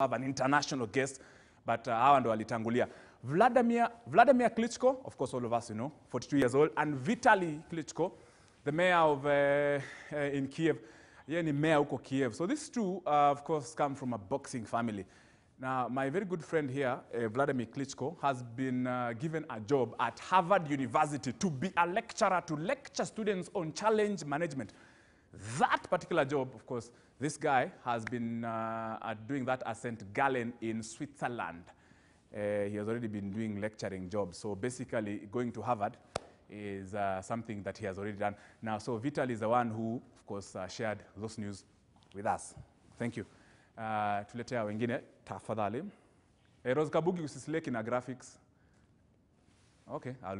have an international guest, but uh, hawa ndo walitangulia. Vladimir, Vladimir Klitschko, of course all of us you know, 42 years old, and Vitali Klitschko, the mayor of, uh, uh, in Kiev. Yeye ni mayor huko Kiev. So these two, uh, of course, come from a boxing family. Now, my very good friend here, uh, Vladimir Klitschko, has been uh, given a job at Harvard University to be a lecturer, to lecture students on challenge management. That particular job, of course, this guy has been uh, doing that at St. Gallen in Switzerland. Uh, he has already been doing lecturing jobs. So basically, going to Harvard is uh, something that he has already done. Now, so Vital is the one who, of course, uh, shared those news with us. Thank you. Uh, tuletea wengine tafadhali. Eh, Rose Kabugi usisileki na graphics. Okay, I'll